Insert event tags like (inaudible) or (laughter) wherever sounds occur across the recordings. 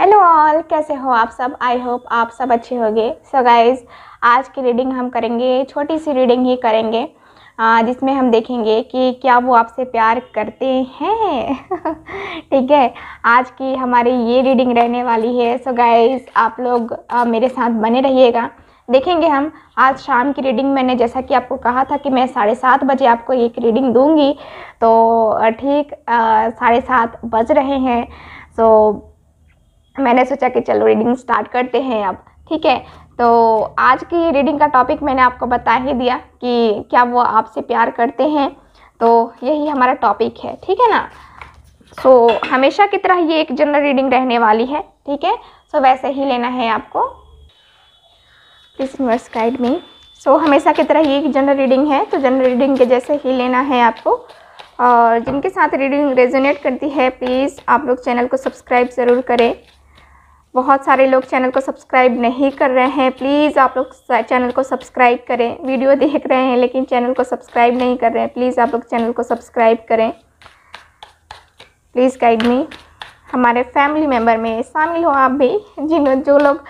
Hello all कैसे हो आप सब आई होप आप सब अच्छे होंगे सो गाइज आज की रीडिंग हम करेंगे छोटी सी रीडिंग ही करेंगे जिसमें हम देखेंगे कि क्या वो आपसे प्यार करते हैं (laughs) ठीक है आज की हमारी ये रीडिंग रहने वाली है सो गाइज आप लोग मेरे साथ बने रहिएगा देखेंगे हम आज शाम की रीडिंग मैंने जैसा कि आपको कहा था कि मैं साढ़े सात बजे आपको एक रीडिंग दूंगी तो ठीक साढ़े सात बज रहे हैं सो मैंने सोचा कि चलो रीडिंग स्टार्ट करते हैं अब ठीक है तो आज की रीडिंग का टॉपिक मैंने आपको बता ही दिया कि क्या वो आपसे प्यार करते हैं तो यही हमारा टॉपिक है ठीक है ना सो so, हमेशा की तरह ये एक जनरल रीडिंग रहने वाली है ठीक है सो so, वैसे ही लेना है आपको क्रिसमस गाइड में सो हमेशा की तरह ये एक जनरल रीडिंग है तो जनरल रीडिंग के जैसे ही लेना है आपको और जिनके साथ रीडिंग रेजोनेट करती है प्लीज़ आप लोग चैनल को सब्सक्राइब ज़रूर करें बहुत सारे लोग चैनल को सब्सक्राइब नहीं कर रहे हैं प्लीज़ आप लोग चैनल को सब्सक्राइब करें वीडियो देख रहे हैं लेकिन चैनल को सब्सक्राइब नहीं कर रहे हैं प्लीज़ आप लोग चैनल को सब्सक्राइब करें प्लीज़ गाइड मी हमारे फैमिली मेम्बर में शामिल हो आप भी जिन्होंने जो लोग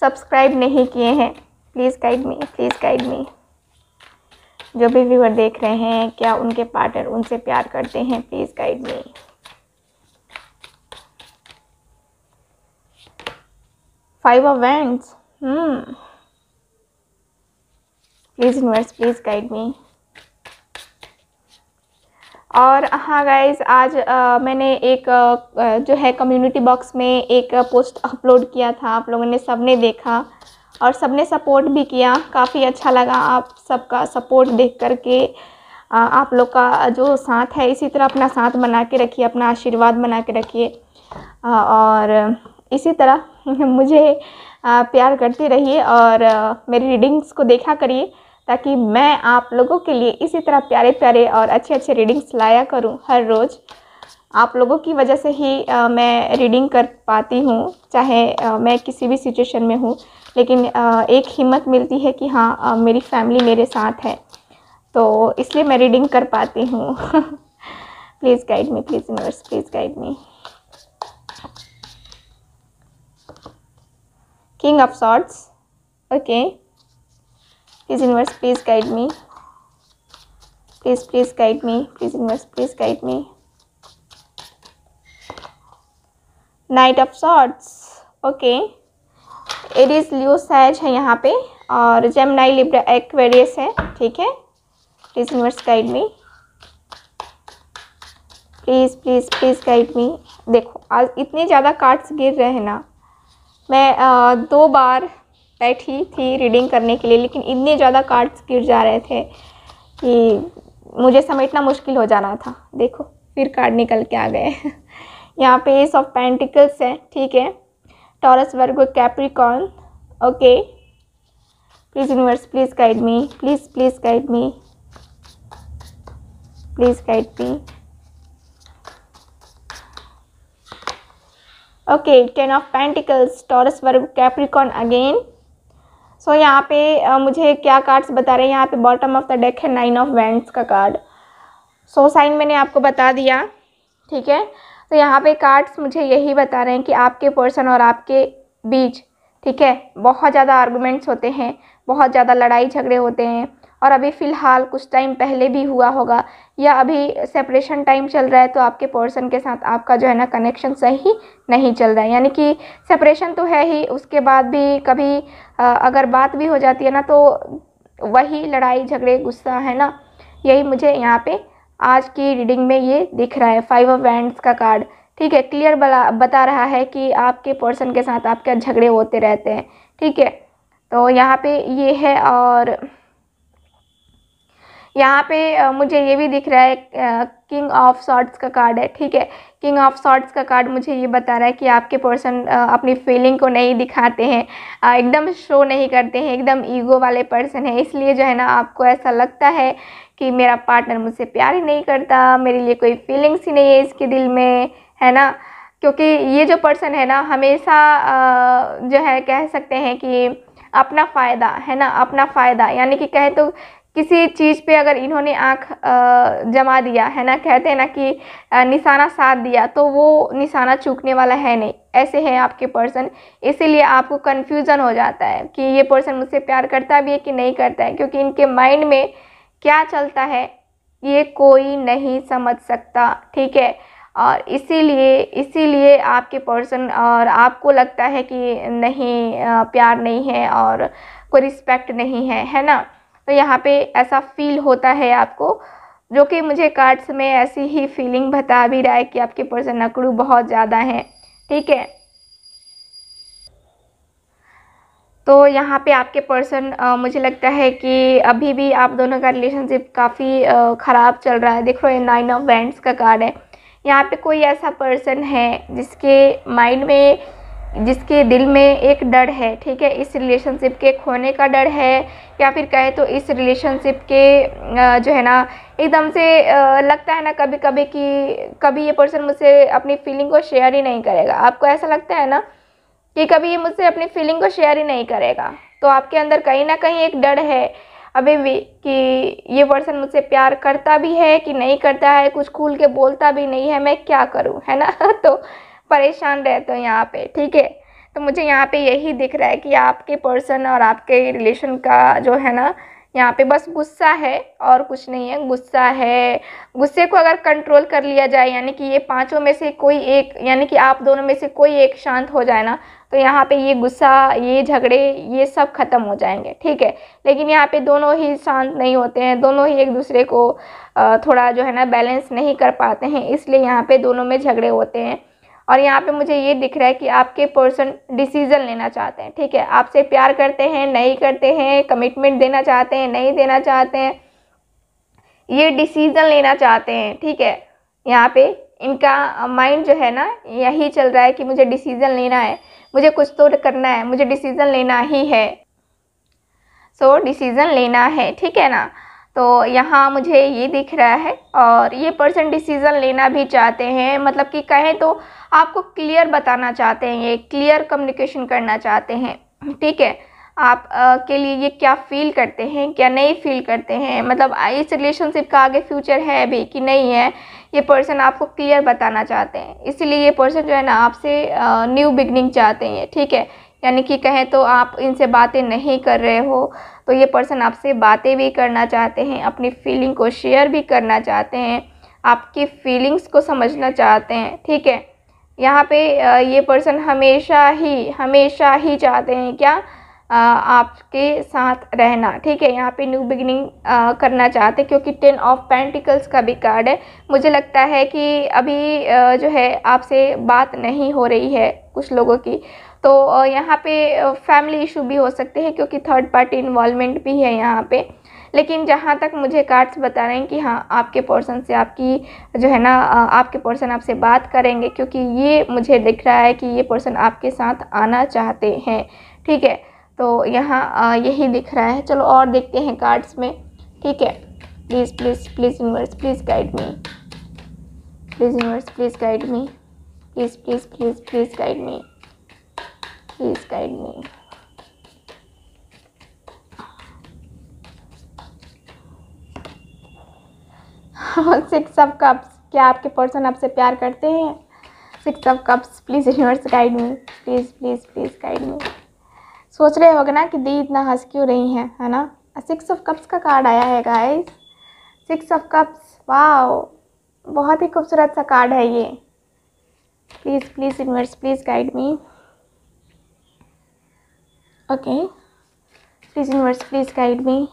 सब्सक्राइब नहीं किए हैं please guide me please guide me जो भी व्यूअर देख रहे हैं क्या उनके पार्टनर उनसे प्यार करते हैं please guide me five of wands hmm please universe please guide me और हाँ गाइज आज आ, मैंने एक आ, जो है कम्युनिटी बॉक्स में एक पोस्ट अपलोड किया था आप लोगों ने सबने देखा और सबने सपोर्ट भी किया काफ़ी अच्छा लगा आप सबका सपोर्ट देख के आ, आप लोग का जो साथ है इसी तरह अपना साथ बना के रखिए अपना आशीर्वाद बना के रखिए और इसी तरह (laughs) मुझे प्यार करते रहिए और मेरी रीडिंग्स को देखा करिए ताकि मैं आप लोगों के लिए इसी तरह प्यारे प्यारे और अच्छे अच्छे रीडिंग्स लाया करूं हर रोज़ आप लोगों की वजह से ही मैं रीडिंग कर पाती हूँ चाहे मैं किसी भी सिचुएशन में हूँ लेकिन एक हिम्मत मिलती है कि हाँ मेरी फैमिली मेरे साथ है तो इसलिए मैं रीडिंग कर पाती हूँ please guide me please universe please guide me king of swords okay please universe please guide me please please guide me please universe please guide me knight of swords okay Aries Leo Sag है यहाँ पे और Gemini Libra Aquarius है ठीक है please universe guide me please please please guide me देखो आज इतने ज़्यादा कार्ड्स गिर रहे हैं ना मैं आ, दो बार बैठी थी रीडिंग करने के लिए लेकिन इतने ज़्यादा कार्ड्स गिर जा रहे थे कि मुझे समेटना मुश्किल हो जाना था देखो फिर कार्ड निकल के आ गए (laughs) यहाँ पे एस ऑफ पेंटिकल्स है ठीक है Taurus Virgo Capricorn okay please universe please guide me please please guide me please guide me okay ten of pentacles Taurus Virgo Capricorn again so यहाँ पे uh, मुझे क्या कार्ड्स बता रहे हैं यहाँ पे बॉटम ऑफ द डेक है नाइन ऑफ वैंड्स का कार्ड सो so, साइन मैंने आपको बता दिया ठीक है तो यहाँ पे कार्ड्स मुझे यही बता रहे हैं कि आपके पर्सन और आपके बीच ठीक है बहुत ज़्यादा आर्गूमेंट्स होते हैं बहुत ज़्यादा लड़ाई झगड़े होते हैं और अभी फ़िलहाल कुछ टाइम पहले भी हुआ होगा या अभी सेपरेशन टाइम चल रहा है तो आपके पर्सन के साथ आपका जो है ना कनेक्शन सही नहीं चल रहा है यानी कि सेपरेशन तो है ही उसके बाद भी कभी अगर बात भी हो जाती है ना तो वही लड़ाई झगड़े गुस्सा है ना यही मुझे यहाँ पे आज की रीडिंग में ये दिख रहा है फाइव ऑफ वैंड्स का कार्ड ठीक है क्लियर बता रहा है कि आपके पर्सन के साथ आपके झगड़े होते रहते हैं ठीक है तो यहाँ पे ये है और यहाँ पे मुझे ये भी दिख रहा है किंग ऑफ शॉर्ट्स का कार्ड है ठीक है किंग ऑफ शॉर्ट्स का कार्ड मुझे ये बता रहा है कि आपके पर्सन अपनी फीलिंग को नहीं दिखाते हैं एकदम शो नहीं करते हैं एकदम ईगो वाले पर्सन है इसलिए जो है ना आपको ऐसा लगता है कि मेरा पार्टनर मुझसे प्यार ही नहीं करता मेरे लिए कोई फीलिंग्स ही नहीं है इसके दिल में है ना क्योंकि ये जो पर्सन है ना हमेशा जो है कह सकते हैं कि अपना फ़ायदा है ना अपना फ़ायदा यानी कि कहे तो किसी चीज़ पे अगर इन्होंने आँख जमा दिया है ना कहते हैं ना कि निशाना साथ दिया तो वो निशाना चूकने वाला है नहीं ऐसे हैं आपके पर्सन इसीलिए आपको कन्फ्यूज़न हो जाता है कि ये पर्सन मुझसे प्यार करता भी है कि नहीं करता है क्योंकि इनके माइंड में क्या चलता है ये कोई नहीं समझ सकता ठीक है और इसीलिए इसीलिए आपके पर्सन और आपको लगता है कि नहीं प्यार नहीं है और कोई रिस्पेक्ट नहीं है है ना तो यहाँ पे ऐसा फील होता है आपको जो कि मुझे कार्ड्स में ऐसी ही फीलिंग बता भी रहा है कि आपके पर्सन नकड़ू बहुत ज़्यादा हैं ठीक है तो यहाँ पे आपके पर्सन मुझे लगता है कि अभी भी आप दोनों का रिलेशनशिप काफ़ी ख़राब चल रहा है देखो ये नाइन ऑफ वेंट्स का कार्ड है यहाँ पे कोई ऐसा पर्सन है जिसके माइंड में जिसके दिल में एक डर है ठीक है इस रिलेशनशिप के खोने का डर है या फिर कहे तो इस रिलेशनशिप के जो है ना एकदम से लगता है ना कभी कभी कि कभी ये पर्सन मुझसे अपनी फीलिंग को शेयर ही नहीं करेगा आपको ऐसा लगता है ना कि कभी ये मुझसे अपनी फीलिंग को शेयर ही नहीं करेगा तो आपके अंदर कहीं ना कहीं एक डर है अभी भी कि ये पर्सन मुझसे प्यार करता भी है कि नहीं करता है कुछ खुल के बोलता भी नहीं है मैं क्या करूँ है ना (laughs) तो परेशान रहते हो यहाँ पे ठीक है तो मुझे यहाँ पे यही दिख रहा है कि आपके पर्सन और आपके रिलेशन का जो है ना यहाँ पे बस गुस्सा है और कुछ नहीं है गुस्सा है गुस्से को अगर कंट्रोल कर लिया जाए यानी कि ये पांचों में से कोई एक यानी कि आप दोनों में से कोई एक शांत हो जाए ना तो यहाँ पे ये गुस्सा ये झगड़े ये सब ख़त्म हो जाएंगे ठीक है लेकिन यहाँ पे दोनों ही शांत नहीं होते हैं दोनों ही एक दूसरे को थोड़ा जो है ना बैलेंस नहीं कर पाते हैं इसलिए यहाँ पे दोनों में झगड़े होते हैं और यहाँ पे मुझे ये दिख रहा है कि आपके पर्सन डिसीजन लेना चाहते हैं ठीक है आपसे प्यार करते हैं नहीं करते हैं कमिटमेंट देना चाहते हैं नहीं देना चाहते हैं ये डिसीजन लेना चाहते हैं ठीक है यहाँ पे इनका माइंड जो है ना यही चल रहा है कि मुझे डिसीजन लेना है मुझे कुछ तो करना है मुझे डिसीजन लेना ही है सो so, डिसीज़न लेना है ठीक है ना तो यहाँ मुझे ये दिख रहा है और ये पर्सन डिसीज़न लेना भी चाहते हैं मतलब कि कहें तो आपको क्लियर बताना चाहते हैं ये क्लियर कम्युनिकेशन करना चाहते हैं ठीक है आप आ, के लिए ये क्या फील करते हैं क्या नहीं फील करते हैं मतलब इस रिलेशनशिप का आगे फ्यूचर है भी कि नहीं है ये पर्सन आपको क्लियर बताना चाहते हैं इसीलिए ये पर्सन जो है ना आपसे न्यू बिगनिंग चाहते हैं ठीक है यानी कि कहें तो आप इनसे बातें नहीं कर रहे हो तो ये पर्सन आपसे बातें भी करना चाहते हैं अपनी फीलिंग को शेयर भी करना चाहते हैं आपकी फीलिंग्स को समझना चाहते हैं ठीक है यहाँ पे ये पर्सन हमेशा ही हमेशा ही चाहते हैं क्या आपके साथ रहना ठीक है यहाँ पे न्यू बिगिनिंग करना चाहते हैं क्योंकि टेन ऑफ पेंटिकल्स का भी कार्ड है मुझे लगता है कि अभी जो है आपसे बात नहीं हो रही है कुछ लोगों की तो यहाँ पे फैमिली इशू भी हो सकते हैं क्योंकि थर्ड पार्टी इन्वॉलमेंट भी है यहाँ पे लेकिन जहाँ तक मुझे कार्ड्स बता रहे हैं कि हाँ आपके पर्सन से आपकी जो है ना आपके पर्सन आपसे बात करेंगे क्योंकि ये मुझे दिख रहा है कि ये पर्सन आपके साथ आना चाहते हैं ठीक है तो यहाँ यही दिख रहा है चलो और देखते हैं कार्ड्स में ठीक है please please please universe please guide me please universe please guide me please please please please guide me Please guide me. Six of cups क्या आपके पर्सन आपसे प्यार करते हैं six of cups please universe guide me please please please guide me सोच रहे होगा ना कि दी इतना हंस क्यों रही हैं है ना सिक्स ऑफ कप्स का कार्ड आया है guys six of cups wow बहुत ही खूबसूरत सा कार्ड है ये please please universe please guide me okay please universe please guide me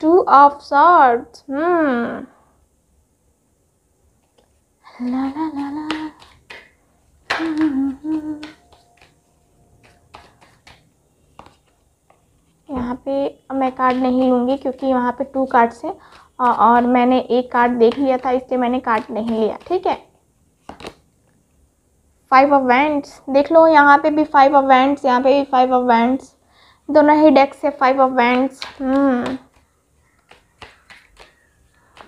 two of swords hmm la la la la यहाँ पे मैं कार्ड नहीं लूँगी क्योंकि यहाँ पे टू कार्ड्स हैं और मैंने एक कार्ड देख लिया था इसलिए मैंने कार्ड नहीं लिया ठीक है फाइव ऑफ वैंड्स देख लो यहाँ पे भी फाइव ऑफ वैंड्स यहाँ पे भी फाइव ऑफ वैंड्स दोनों ही डेक से five of wands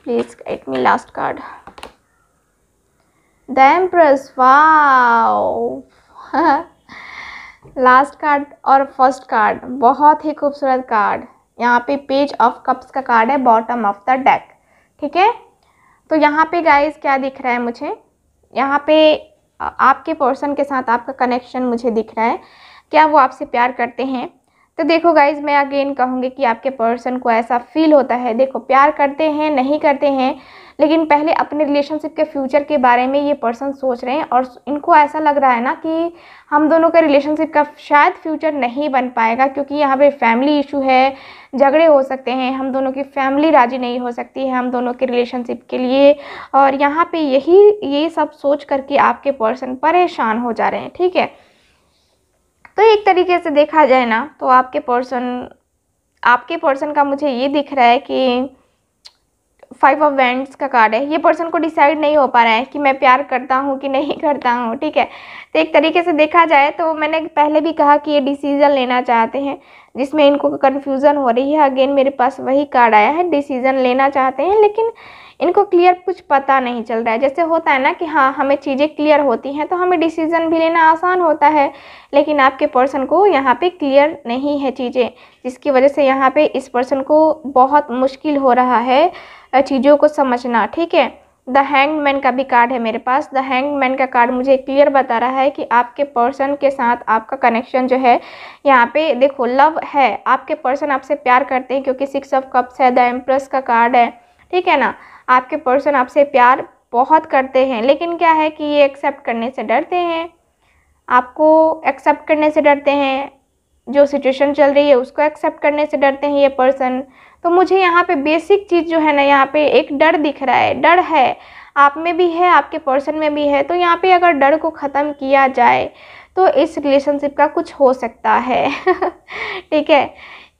please get me last card the empress wow last card और फर्स्ट कार्ड बहुत ही खूबसूरत कार्ड यहाँ पे पेज ऑफ कप्स का कार्ड है बॉटम ऑफ द डेक ठीक है तो यहाँ पे गाइस क्या दिख रहा है मुझे यहाँ पे आपके पर्सन के साथ आपका कनेक्शन मुझे दिख रहा है क्या वो आपसे प्यार करते हैं तो देखो गाइज मैं अगेन कहूँगी कि आपके पर्सन को ऐसा फील होता है देखो प्यार करते हैं नहीं करते हैं लेकिन पहले अपने रिलेशनशिप के फ्यूचर के बारे में ये पर्सन सोच रहे हैं और इनको ऐसा लग रहा है ना कि हम दोनों के रिलेशनशिप का शायद फ्यूचर नहीं बन पाएगा क्योंकि यहाँ पे फैमिली इशू है झगड़े हो सकते हैं हम दोनों की फैमिली राजी नहीं हो सकती है हम दोनों के रिलेशनशिप के लिए और यहाँ पर यही ये सब सोच करके आपके पर्सन परेशान हो जा रहे हैं ठीक है तरीके से देखा जाए ना तो आपके पर्सन आपके पर्सन का मुझे ये दिख रहा है कि फाइव ऑफ वेंट्स का कार्ड है ये पर्सन को डिसाइड नहीं हो पा रहा है कि मैं प्यार करता हूँ कि नहीं (laughs) करता हूँ ठीक है तो एक तरीके से देखा जाए तो मैंने पहले भी कहा कि ये डिसीज़न लेना चाहते हैं जिसमें इनको कन्फ्यूज़न हो रही है अगेन मेरे पास वही कार्ड आया है डिसीज़न लेना चाहते हैं लेकिन इनको क्लियर कुछ पता नहीं चल रहा है जैसे होता है ना कि हाँ हमें चीज़ें क्लियर होती हैं तो हमें डिसीज़न भी लेना आसान होता है लेकिन आपके पर्सन को यहाँ पे क्लियर नहीं है चीज़ें जिसकी वजह से यहाँ पे इस पर्सन को बहुत मुश्किल हो रहा है चीज़ों को समझना ठीक है द मैन का भी कार्ड है मेरे पास द मैन का कार्ड मुझे क्लियर बता रहा है कि आपके पर्सन के साथ आपका कनेक्शन जो है यहाँ पे देखो लव है आपके पर्सन आपसे प्यार करते हैं क्योंकि सिक्स ऑफ कप्स है द एम्प्रेस का कार्ड है ठीक है ना आपके पर्सन आपसे प्यार बहुत करते हैं लेकिन क्या है कि ये एक्सेप्ट करने से डरते हैं आपको एक्सेप्ट करने से डरते हैं जो सिचुएशन चल रही है उसको एक्सेप्ट करने से डरते हैं ये पर्सन तो मुझे यहाँ पे बेसिक चीज़ जो है ना यहाँ पे एक डर दिख रहा है डर है आप में भी है आपके पर्सन में भी है तो यहाँ पे अगर डर को ख़त्म किया जाए तो इस रिलेशनशिप का कुछ हो सकता है (laughs) ठीक है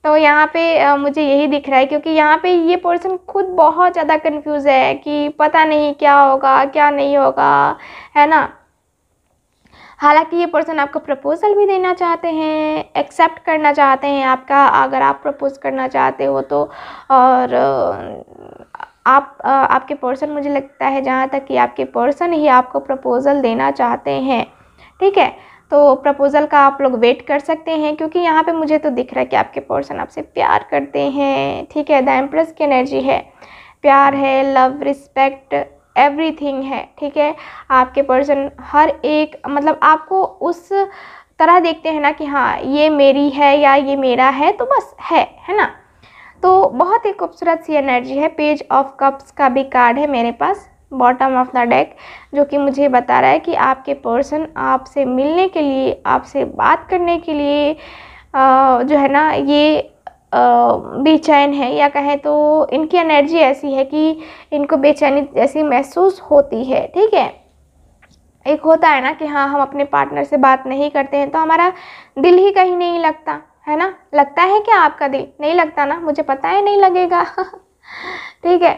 तो यहाँ पे मुझे यही दिख रहा है क्योंकि यहाँ पे ये पर्सन खुद बहुत ज़्यादा कंफ्यूज है कि पता नहीं क्या होगा क्या नहीं होगा है ना हालांकि ये पर्सन आपका प्रपोज़ल भी देना चाहते हैं एक्सेप्ट करना चाहते हैं आपका अगर आप प्रपोज़ करना चाहते हो तो और आप आपके पर्सन मुझे लगता है जहाँ तक कि आपके पर्सन ही आपको प्रपोज़ल देना चाहते हैं ठीक है तो प्रपोज़ल का आप लोग वेट कर सकते हैं क्योंकि यहाँ पे मुझे तो दिख रहा है कि आपके पर्सन आपसे प्यार करते हैं ठीक है द एम्प्रेस की एनर्जी है प्यार है लव रिस्पेक्ट एवरीथिंग है ठीक है आपके पर्सन हर एक मतलब आपको उस तरह देखते हैं ना कि हाँ ये मेरी है या ये मेरा है तो बस है है ना तो बहुत ही खूबसूरत सी एनर्जी है पेज ऑफ कप्स का भी कार्ड है मेरे पास बॉटम ऑफ द डेक जो कि मुझे बता रहा है कि आपके पर्सन आपसे मिलने के लिए आपसे बात करने के लिए आ, जो है ना ये बेचैन है या कहें तो इनकी एनर्जी ऐसी है कि इनको बेचैनी जैसी महसूस होती है ठीक है एक होता है ना कि हाँ हम अपने पार्टनर से बात नहीं करते हैं तो हमारा दिल ही कहीं नहीं लगता है ना लगता है क्या आपका दिल नहीं लगता ना मुझे पता है नहीं लगेगा (laughs) ठीक है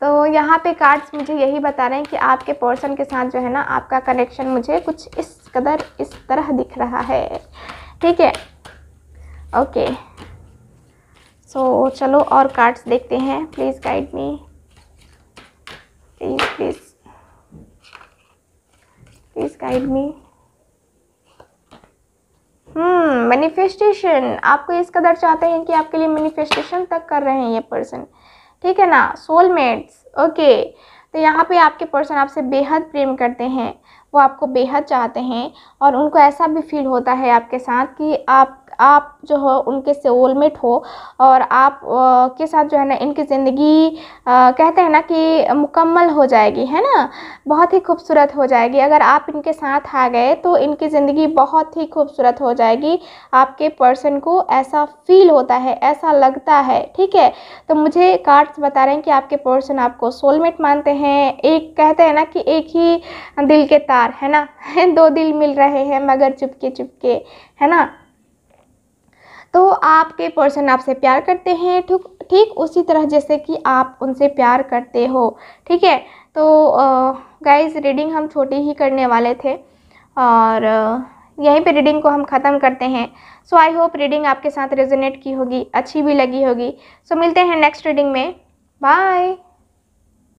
तो यहाँ पे कार्ड्स मुझे यही बता रहे हैं कि आपके पर्सन के साथ जो है ना आपका कनेक्शन मुझे कुछ इस कदर इस तरह दिख रहा है ठीक है ओके सो तो so, चलो और कार्ड्स देखते हैं please guide me please please please guide me manifestation आपको इस कदर चाहते हैं कि आपके लिए मैनिफेस्टेशन तक कर रहे हैं ये पर्सन ठीक है ना सोलमेट्स ओके तो यहाँ पे आपके पर्सन आपसे बेहद प्रेम करते हैं वो आपको बेहद चाहते हैं और उनको ऐसा भी फील होता है आपके साथ कि आप आप जो हो उनके सोलमेट हो और आप के साथ जो है ना इनकी ज़िंदगी कहते हैं ना कि मुकम्मल हो जाएगी है ना बहुत ही खूबसूरत हो जाएगी अगर आप इनके साथ आ गए तो इनकी ज़िंदगी बहुत ही खूबसूरत हो जाएगी आपके पर्सन को ऐसा फील होता है ऐसा लगता है ठीक है तो मुझे कार्ड्स बता रहे हैं कि आपके पर्सन आपको सोलमेट मानते हैं एक कहते हैं ना कि एक ही दिल के तार है ना (laughs) दो दिल मिल रहे हैं मगर चुपके चुपके है ना तो आपके पर्सन आपसे प्यार करते हैं ठीक ठीक उसी तरह जैसे कि आप उनसे प्यार करते हो ठीक है तो गाइस रीडिंग हम छोटी ही करने वाले थे और यहीं पे रीडिंग को हम ख़त्म करते हैं सो आई होप रीडिंग आपके साथ रेजोनेट की होगी अच्छी भी लगी होगी सो so, मिलते हैं नेक्स्ट रीडिंग में बाय